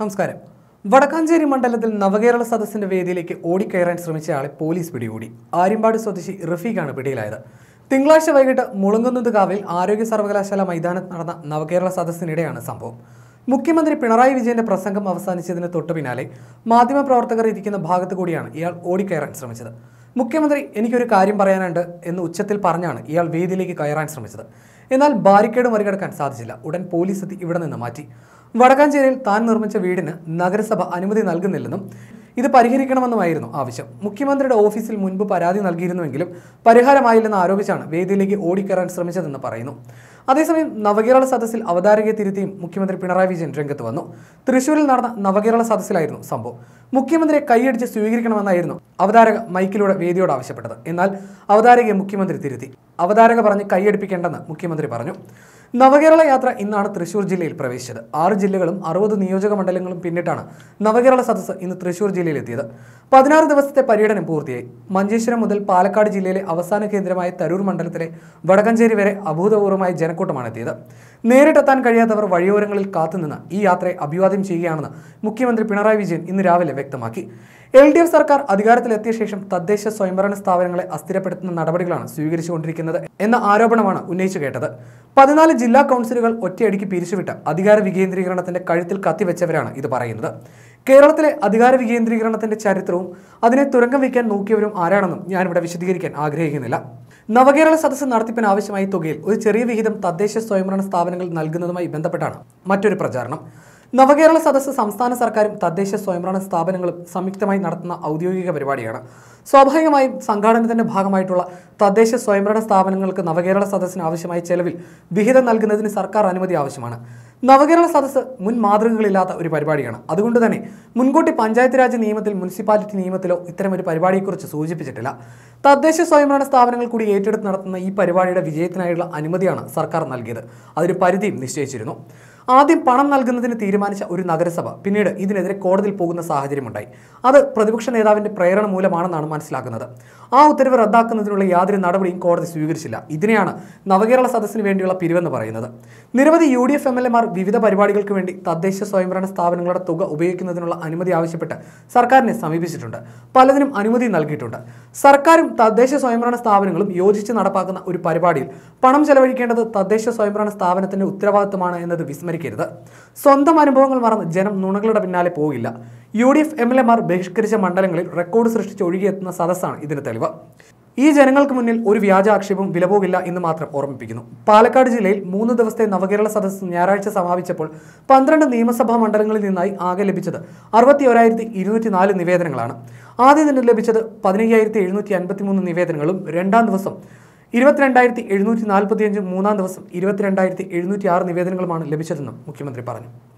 നമസ്കാരം വടക്കാഞ്ചേരി മണ്ഡലത്തിൽ നവകേരള സദസ്സിന്റെ വേദിയിലേക്ക് ഓടിക്കയറാൻ ശ്രമിച്ചയാളെ പോലീസ് പിടികൂടി ആര്യമ്പാട് സ്വദേശി റഫീഖാണ് പിടിയിലായത് തിങ്കളാഴ്ച വൈകിട്ട് മുളങ്ങുന്നത് കാവിൽ ആരോഗ്യ സർവകലാശാല മൈതാനത്ത് നടന്ന നവകേരള സദസ്സിനിടെയാണ് സംഭവം മുഖ്യമന്ത്രി പിണറായി വിജയന്റെ പ്രസംഗം അവസാനിച്ചതിന് തൊട്ടു പിന്നാലെ മാധ്യമപ്രവർത്തകർ ഇരിക്കുന്ന ഭാഗത്തു കൂടിയാണ് ഇയാൾ ഓടിക്കയറാൻ ശ്രമിച്ചത് മുഖ്യമന്ത്രി എനിക്കൊരു കാര്യം പറയാനുണ്ട് എന്ന് ഉച്ചത്തിൽ പറഞ്ഞാണ് ഇയാൾ വേദിയിലേക്ക് കയറാൻ ശ്രമിച്ചത് എന്നാൽ ബാരിക്കേഡ് മറികടക്കാൻ സാധിച്ചില്ല ഉടൻ പോലീസ് എത്തി ഇവിടെ നിന്ന് മാറ്റി വടക്കാഞ്ചേരിയിൽ താൻ നിർമ്മിച്ച വീടിന് നഗരസഭ അനുമതി നൽകുന്നില്ലെന്നും ഇത് പരിഹരിക്കണമെന്നുമായിരുന്നു ആവശ്യം മുഖ്യമന്ത്രിയുടെ ഓഫീസിൽ മുൻപ് പരാതി നൽകിയിരുന്നുവെങ്കിലും പരിഹാരമായില്ലെന്ന് ആരോപിച്ചാണ് വേദിയിലേക്ക് ഓടിക്കയറാൻ ശ്രമിച്ചതെന്ന് പറയുന്നു അതേസമയം നവകേരള സദസ്സിൽ അവതാരകയെ തിരുത്തിയും മുഖ്യമന്ത്രി പിണറായി വിജയൻ രംഗത്ത് വന്നു തൃശൂരിൽ നടന്ന നവകേരള സദസ്സിലായിരുന്നു സംഭവം മുഖ്യമന്ത്രിയെ കൈയടിച്ച് സ്വീകരിക്കണമെന്നായിരുന്നു അവതാരക മൈക്കിലൂടെ വേദിയോട് ആവശ്യപ്പെട്ടത് എന്നാൽ അവതാരകയെ മുഖ്യമന്ത്രി തിരുത്തി അവതാരക പറഞ്ഞ് കൈയടിപ്പിക്കേണ്ടെന്ന് മുഖ്യമന്ത്രി പറഞ്ഞു നവകേരള യാത്ര ഇന്നാണ് തൃശൂർ ജില്ലയിൽ പ്രവേശിച്ചത് ആറ് ജില്ലകളും അറുപത് നിയോജക മണ്ഡലങ്ങളും പിന്നിട്ടാണ് നവകേരള സദസ്സ് ഇന്ന് തൃശൂർ ജില്ലയിൽ എത്തിയത് പതിനാറ് ദിവസത്തെ പര്യടനം പൂർത്തിയായി മഞ്ചേശ്വരം മുതൽ പാലക്കാട് ജില്ലയിലെ അവസാന കേന്ദ്രമായ തരൂർ മണ്ഡലത്തിലെ വടകഞ്ചേരി വരെ അഭൂതപൂർവമായ ജനക്കൂട്ടമാണ് എത്തിയത് നേരിട്ടെത്താൻ കഴിയാത്തവർ വഴിയോരങ്ങളിൽ കാത്തുനിന്ന് ഈ യാത്രയെ അഭിവാദ്യം ചെയ്യുകയാണെന്ന് മുഖ്യമന്ത്രി പിണറായി വിജയൻ ഇന്ന് രാവിലെ വ്യക്തമാക്കി എൽ ഡി എഫ് സർക്കാർ അധികാരത്തിലെത്തിയ ശേഷം തദ്ദേശ സ്വയംഭരണ സ്ഥാപനങ്ങളെ അസ്ഥിരപ്പെടുത്തുന്ന നടപടികളാണ് സ്വീകരിച്ചുകൊണ്ടിരിക്കുന്നത് എന്ന ആരോപണമാണ് ഉന്നയിച്ചു കേട്ടത് പതിനാല് ജില്ലാ കൗൺസിലുകൾ ഒറ്റയടിക്ക് പിരിച്ചുവിട്ട് അധികാര വികേന്ദ്രീകരണത്തിന്റെ കഴുത്തിൽ കത്തിവെച്ചവരാണ് ഇത് പറയുന്നത് കേരളത്തിലെ അധികാര വികേന്ദ്രീകരണത്തിന്റെ ചരിത്രവും അതിനെ തുരങ്കം വയ്ക്കാൻ നോക്കിയവരും ആരാണെന്നും ഞാനിവിടെ വിശദീകരിക്കാൻ ആഗ്രഹിക്കുന്നില്ല നവകേരള സദസ്സ് നടത്തിപ്പിന് ആവശ്യമായ തുകയിൽ ഒരു ചെറിയ വിഹിതം തദ്ദേശ സ്വയംഭരണ സ്ഥാപനങ്ങൾ നൽകുന്നതുമായി ബന്ധപ്പെട്ടാണ് മറ്റൊരു പ്രചാരണം നവകേരള സദസ്സ് സംസ്ഥാന സർക്കാരും തദ്ദേശ സ്വയംഭരണ സ്ഥാപനങ്ങളും സംയുക്തമായി നടത്തുന്ന ഔദ്യോഗിക പരിപാടിയാണ് സ്വാഭാവികമായും സംഘാടനത്തിന്റെ ഭാഗമായിട്ടുള്ള തദ്ദേശ സ്വയംഭരണ സ്ഥാപനങ്ങൾക്ക് നവകേരള സദസ്സിന് ആവശ്യമായ ചെലവിൽ വിഹിതം നൽകുന്നതിന് സർക്കാർ അനുമതി ആവശ്യമാണ് നവകേരള സദസ്സ് മുൻ മാതൃകകളില്ലാത്ത ഒരു പരിപാടിയാണ് അതുകൊണ്ട് തന്നെ മുൻകൂട്ടി പഞ്ചായത്ത് രാജ് നിയമത്തിൽ മുനിസിപ്പാലിറ്റി നിയമത്തിലോ ഇത്തരമൊരു പരിപാടിയെക്കുറിച്ച് സൂചിപ്പിച്ചിട്ടില്ല തദ്ദേശ സ്വയംഭരണ സ്ഥാപനങ്ങൾ കൂടി ഏറ്റെടുത്ത് നടത്തുന്ന ഈ പരിപാടിയുടെ വിജയത്തിനായുള്ള അനുമതിയാണ് സർക്കാർ നൽകിയത് അതൊരു പരിധിയും നിശ്ചയിച്ചിരുന്നു ആദ്യം പണം നൽകുന്നതിന് തീരുമാനിച്ച ഒരു നഗരസഭ പിന്നീട് ഇതിനെതിരെ കോടതിയിൽ പോകുന്ന സാഹചര്യമുണ്ടായി അത് പ്രതിപക്ഷ നേതാവിന്റെ പ്രേരണ മൂലമാണെന്നാണ് മനസ്സിലാക്കുന്നത് ആ ഉത്തരവ് റദ്ദാക്കുന്നതിനുള്ള യാതൊരു നടപടിയും കോടതി സ്വീകരിച്ചില്ല ഇതിനെയാണ് നവകേരള സദസ്സിന് വേണ്ടിയുള്ള പിരിവെന്ന് പറയുന്നത് നിരവധി U D F M L എമാർ വിവിധ പരിപാടികൾക്ക് വേണ്ടി തദ്ദേശ സ്വയംഭരണ സ്ഥാപനങ്ങളുടെ തുക ഉപയോഗിക്കുന്നതിനുള്ള അനുമതി ആവശ്യപ്പെട്ട് സർക്കാരിനെ സമീപിച്ചിട്ടുണ്ട് പലതിനും അനുമതി നൽകിയിട്ടുണ്ട് സർക്കാരും തദ്ദേശ സ്വയംഭരണ സ്ഥാപനങ്ങളും യോജിച്ച് നടപ്പാക്കുന്ന ഒരു പരിപാടിയിൽ പണം ചെലവഴിക്കേണ്ടത് തദ്ദേശ സ്വയംഭരണ സ്ഥാപനത്തിന്റെ ഉത്തരവാദിത്തമാണ് എന്നത് സ്മരിക്കരുത് സ്വന്തം അനുഭവങ്ങൾ മറന്ന് ജനം നുണകളുടെ പിന്നാലെ പോകില്ല U D F M L എമാർ ബഹിഷ്കരിച്ച മണ്ഡലങ്ങളിൽ റെക്കോർഡ് സൃഷ്ടിച്ച് ഒഴുകിയെത്തുന്ന സദസ്സാണ് ഇതിന് തെളിവ് ഈ ജനങ്ങൾക്ക് മുന്നിൽ ഒരു വ്യാജ ആക്ഷേപം വിലപോകില്ല എന്ന് മാത്രം ഓർമ്മിപ്പിക്കുന്നു പാലക്കാട് ജില്ലയിൽ മൂന്ന് ദിവസത്തെ നവകേരള സദസ്സ് ഞായറാഴ്ച സമാപിച്ചപ്പോൾ പന്ത്രണ്ട് നിയമസഭാ മണ്ഡലങ്ങളിൽ നിന്നായി ആകെ ലഭിച്ചത് അറുപത്തി ഒരായിരത്തി ഇരുന്നൂറ്റി നിവേദനങ്ങളാണ് ആദ്യ ദിനം ലഭിച്ചത് പതിനയ്യായിരത്തി എഴുന്നൂറ്റി മൂന്ന് നിവേദനങ്ങളും രണ്ടാം ദിവസം ഇരുപത്തിരണ്ടായിരത്തി എഴുന്നൂറ്റി നാൽപ്പത്തിയഞ്ച് മൂന്നാം ദിവസം ഇരുപത്തിരണ്ടായിരത്തി എഴുന്നൂറ്റി ആറ് നിവേദനങ്ങളുമാണ് ലഭിച്ചതെന്നും മുഖ്യമന്ത്രി പറഞ്ഞു